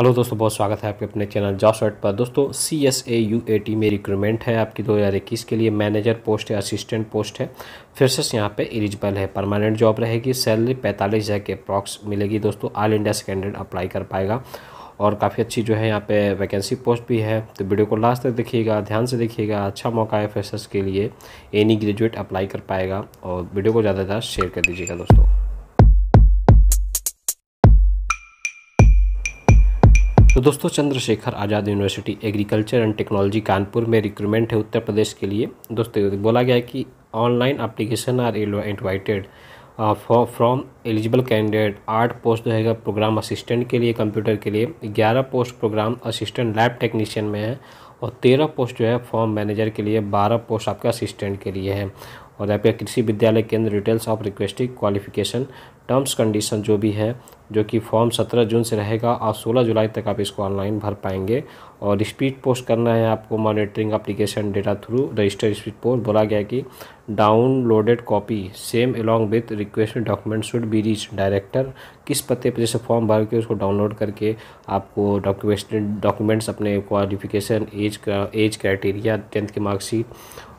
hello दोस्तों बहुत स्वागत है आपके अपने चैनल वेट पर दोस्तों C S A U A T में रिक्रूटमेंट है आपकी 2021 के लिए मैनेजर पोस्ट है असिस्टेंट पोस्ट है फ्रेशर्स यहाँ पे एलिजिबल है परमानेंट जॉब रहेगी सैलरी पैंतालीस हज़ार के अप्रॉक्स मिलेगी दोस्तों ऑल इंडिया से कैंडिडेट अप्लाई कर पाएगा और काफ़ी अच्छी जो है यहाँ पे वैकेंसी पोस्ट भी है तो वीडियो को लास्ट तक देखिएगा ध्यान से देखिएगा अच्छा मौका है फ्रेशर्स के लिए एनी ग्रेजुएट अप्लाई कर पाएगा और वीडियो को ज़्यादा से ज़्यादा शेयर कर दीजिएगा दोस्तों तो दोस्तों Chandrashekhar Azad university agriculture and technology Kanpur में रिक्रूटमेंट है उत्तर प्रदेश के लिए दोस्तों बोला गया है कि online application are invited from eligible candidate आठ पोस्ट जो है प्रोग्राम असिस्टेंट के लिए कंप्यूटर के लिए ग्यारह post programme assistant lab technician में है और तेरह पोस्ट जो है फॉर्म मैनेजर के लिए बारह पोस्ट आपके असिस्टेंट के लिए है और आपके कृषि विद्यालय केंद्र details of requesting qualification terms condition जो भी है जो कि फॉर्म सत्रह जून से रहेगा आप सोलह जुलाई तक आप इसको ऑनलाइन भर पाएंगे और स्पीड पोस्ट करना है आपको monitoring application data through register speed post बोला गया कि downloaded copy same along with request document should be reach director किस पते पर जैसे फॉर्म भर के उसको डाउनलोड करके आपको डॉक्यूमेंट डॉक्यूमेंट्स अपने qualification age age criteria tenth की मार्कशीट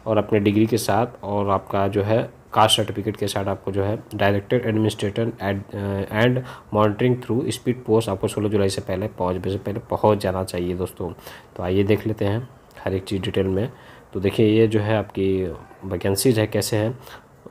और अपने डिग्री के साथ और आपका जो है कास्ट सर्टिफिकेट के साथ आपको जो है directed administrator and monitoring through speed post आपको सोलह जुलाई से पहले बजे से पहले पहुँच जाना चाहिए दोस्तों तो आइए देख लेते हैं हर एक चीज़ डिटेल में तो देखिए ये जो है आपकी वैकेंसीज है कैसे हैं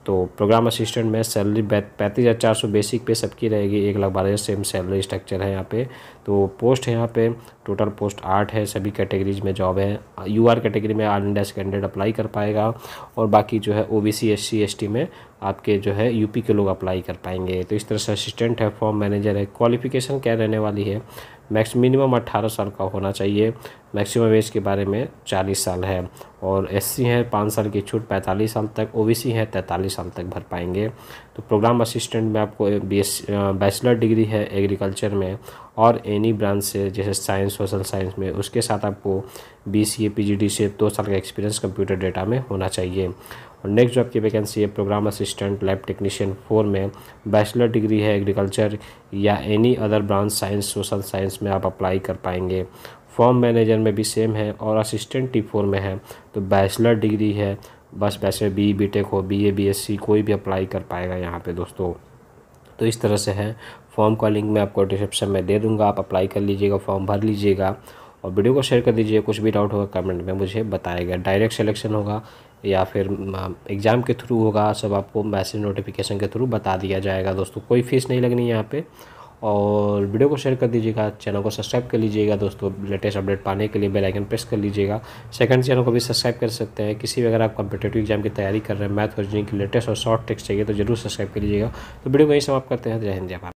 तो प्रोग्राम असिस्टेंट में सैलरी पैंतीस हज़ार चार सौ बेसिक पे सबकी रहेगी एक लाख बारह हज़ार सेम सैलरी स्ट्रक्चर है यहाँ पे तो पोस्ट है यहाँ पे टोटल पोस्ट आठ है सभी कैटेगरीज में जॉब है यूआर कैटेगरी में आर एंड कैंडिडेट अप्लाई कर पाएगा और बाकी जो है O B C S C S T में आपके जो है यूपी के लोग अप्लाई कर पाएंगे तो इस तरह से असिस्टेंट है फॉर्म मैनेजर है क्वालिफिकेशन क्या रहने वाली है मैक्स मिनिमम अट्ठारह साल का होना चाहिए मैक्सिमम एज के बारे में चालीस साल है और एससी है पाँच साल की छूट पैंतालीस साल तक ओबीसी है तैंतालीस साल तक भर पाएंगे तो प्रोग्राम असिस्टेंट में आपको बी एस बैचलर डिग्री है एग्रीकल्चर में और एनी ब्रांच से जैसे साइंस सोशल साइंस में उसके साथ आपको B C A P G D से दो साल का एक्सपीरियंस कंप्यूटर डेटा में होना चाहिए और नेक्स्ट जो आपकी वैकेंसी है programme assistant lab technician four में बैचलर डिग्री है एग्रीकल्चर या any other branch science social science में आप अप्लाई कर पाएंगे फॉर्म मैनेजर में भी सेम है और असिस्टेंट टी फोर में है तो बैचलर डिग्री है बस वैसे बी बी टेक हो B A B S C कोई भी अप्लाई कर पाएगा यहाँ पे दोस्तों तो इस तरह से है फॉर्म का लिंक मैं आपको डिस्क्रिप्शन में दे दूँगा आप अप्लाई कर लीजिएगा फॉर्म भर लीजिएगा और वीडियो को शेयर कर दीजिए कुछ भी डाउट होगा कमेंट में मुझे बताएगा डायरेक्ट सिलेक्शन होगा या फिर एग्ज़ाम के थ्रू होगा सब आपको मैसेज नोटिफिकेशन के थ्रू बता दिया जाएगा दोस्तों कोई फीस नहीं लगनी है यहाँ पर और वीडियो को शेयर कर दीजिएगा चैनल को सब्सक्राइब कर लीजिएगा दोस्तों लेटेस्ट अपडेट पाने के लिए बेल आइकन प्रेस कर लीजिएगा सेकंड चैनल को भी सब्सक्राइब कर सकते हैं किसी भी अगर आप कम्पिटेटिव एग्जाम की तैयारी कर रहे हैं मैथ और जी की लेटेस्ट और शॉर्ट टेक्स चाहिए तो जरूर सब्सक्राइब कर लीजिएगा तो वीडियो को यही समाप्त करते हैं जय हिंद जय भारत